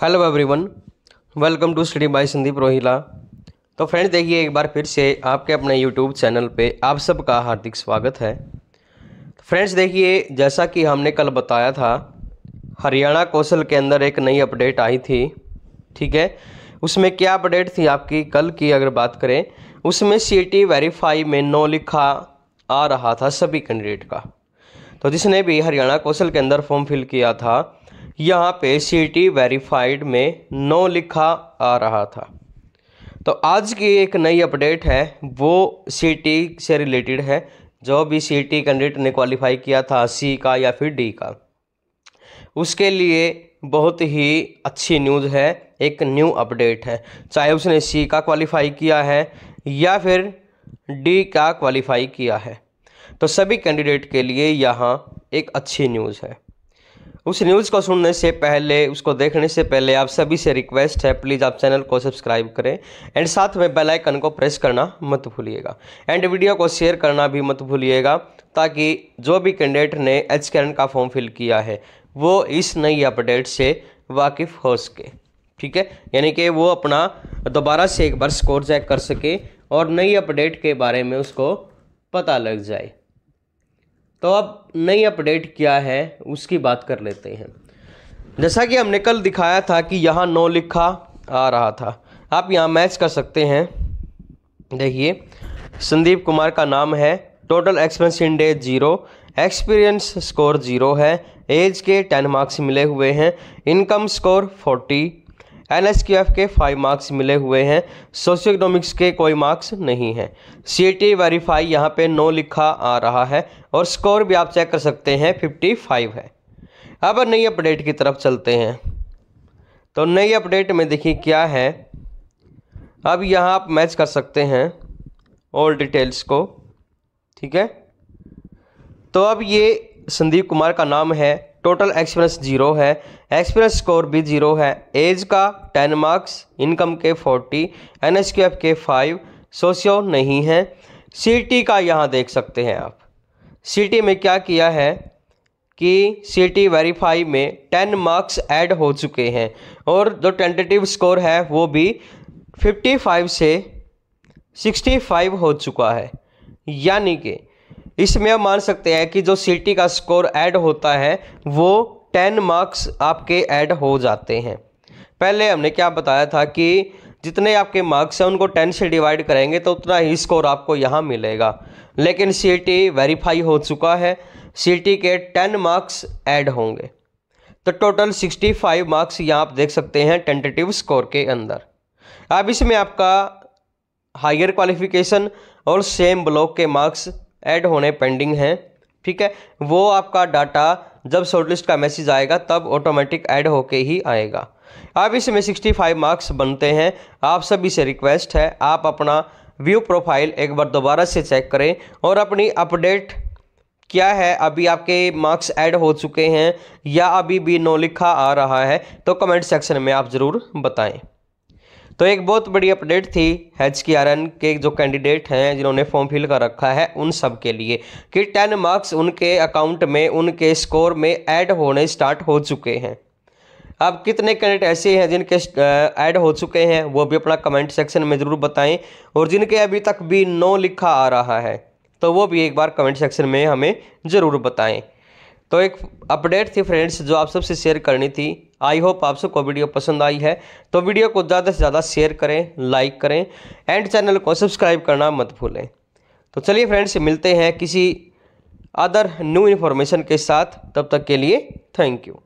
hello everyone welcome to study by Sandeep Rohila तो friends देखिए एक बार फिर से आपके अपने यूट्यूब चैनल पे आप सबका हार्दिक स्वागत है फ्रेंड्स तो देखिए जैसा कि हमने कल बताया था हरियाणा कौशल के अंदर एक नई अपडेट आई थी ठीक है उसमें क्या अपडेट थी आपकी कल की अगर बात करें उसमें टी वेरीफाई में नो लिखा आ रहा था सभी कैंडिडेट का तो जिसने भी हरियाणा कौशल के अंदर फॉर्म फिल किया था यहाँ पे सी टी वेरीफाइड में नो लिखा आ रहा था तो आज की एक नई अपडेट है वो सी टी से रिलेटेड है जो भी सी टी कैंडिडेट ने क्वालिफाई किया था सी का या फिर डी का उसके लिए बहुत ही अच्छी न्यूज़ है एक न्यू अपडेट है चाहे उसने सी का क्वालिफाई किया है या फिर डी का क्वालिफाई किया है तो सभी कैंडिडेट के लिए यहाँ एक अच्छी न्यूज़ है उस न्यूज़ को सुनने से पहले उसको देखने से पहले आप सभी से रिक्वेस्ट है प्लीज़ आप चैनल को सब्सक्राइब करें एंड साथ में बेल आइकन को प्रेस करना मत भूलिएगा एंड वीडियो को शेयर करना भी मत भूलिएगा ताकि जो भी कैंडिडेट ने एच का फॉर्म फिल किया है वो इस नई अपडेट से वाकिफ़ हो सके ठीक है यानी कि वो अपना दोबारा से एक बार स्कोर चेक कर सके और नई अपडेट के बारे में उसको पता लग जाए तो अब नई अपडेट क्या है उसकी बात कर लेते हैं जैसा कि हमने कल दिखाया था कि यहाँ नौ लिखा आ रहा था आप यहाँ मैच कर सकते हैं देखिए संदीप कुमार का नाम है total experience zero experience score zero है एज के टेन मार्क्स मिले हुए हैं इनकम स्कोर फोर्टी एन के फाइव मार्क्स मिले हुए हैं सोशियो इकोनॉमिक्स के कोई मार्क्स नहीं हैं सी टी वेरीफाई यहाँ पर नो लिखा आ रहा है और स्कोर भी आप चेक कर सकते हैं फिफ्टी फाइव है अब नई अपडेट की तरफ चलते हैं तो नई अपडेट में देखिए क्या है अब यहाँ आप मैच कर सकते हैं और डिटेल्स को ठीक है तो अब ये संदीप कुमार का नाम है टोटल एक्सपीरियंस जीरो है एक्सपीरियंस स्कोर भी जीरो है एज का टेन मार्क्स इनकम के forty N S Q F के फाइव सोशियो नहीं है टी का यहाँ देख सकते हैं आप टी में क्या किया है कि सी टी वेरीफाई में टेन मार्क्स ऐड हो चुके हैं और जो टेंटेटिव स्कोर है वो भी फिफ्टी फाइव से सिक्सटी फाइव हो चुका है यानी कि इसमें हम मान सकते हैं कि जो सी का स्कोर ऐड होता है वो टेन मार्क्स आपके ऐड हो जाते हैं पहले हमने क्या बताया था कि जितने आपके मार्क्स हैं उनको टेन से डिवाइड करेंगे तो उतना ही स्कोर आपको यहाँ मिलेगा लेकिन सी टी वेरीफाई हो चुका है सी टी के टेन मार्क्स ऐड होंगे तो टोटल सिक्सटी फाइव मार्क्स यहाँ आप देख सकते हैं टेंटेटिव स्कोर के अंदर अब इसमें आपका हायर क्वालिफिकेशन और सेम ब्लॉक के मार्क्स ऐड होने पेंडिंग हैं ठीक है वो आपका डाटा जब शॉर्टलिस्ट का मैसेज आएगा तब ऑटोमेटिक ऐड होके ही आएगा अब इसमें 65 मार्क्स बनते हैं आप सभी से रिक्वेस्ट है आप अपना व्यू प्रोफाइल एक बार दोबारा से चेक करें और अपनी अपडेट क्या है अभी आपके मार्क्स ऐड हो चुके हैं या अभी भी नो लिखा आ रहा है तो कमेंट सेक्शन में आप ज़रूर बताएं तो एक बहुत बड़ी अपडेट थी एच के आर एन के जो कैंडिडेट हैं जिन्होंने फॉर्म फिल कर रखा है उन सब के लिए कि टेन मार्क्स उनके अकाउंट में उनके स्कोर में ऐड होने स्टार्ट हो चुके हैं अब कितने कैंडिडेट ऐसे हैं जिनके ऐड हो चुके हैं वो भी अपना कमेंट सेक्शन में ज़रूर बताएं और जिनके अभी तक भी नो लिखा आ रहा है तो वो भी एक बार कमेंट सेक्शन में हमें ज़रूर बताएं तो एक अपडेट थी फ्रेंड्स जो आप सबसे शेयर करनी थी आई होप आप सबको वीडियो पसंद आई है तो वीडियो को ज़्यादा से ज़्यादा शेयर करें लाइक करें एंड चैनल को सब्सक्राइब करना मत भूलें तो चलिए फ्रेंड्स मिलते हैं किसी अदर न्यू इन्फॉर्मेशन के साथ तब तक के लिए थैंक यू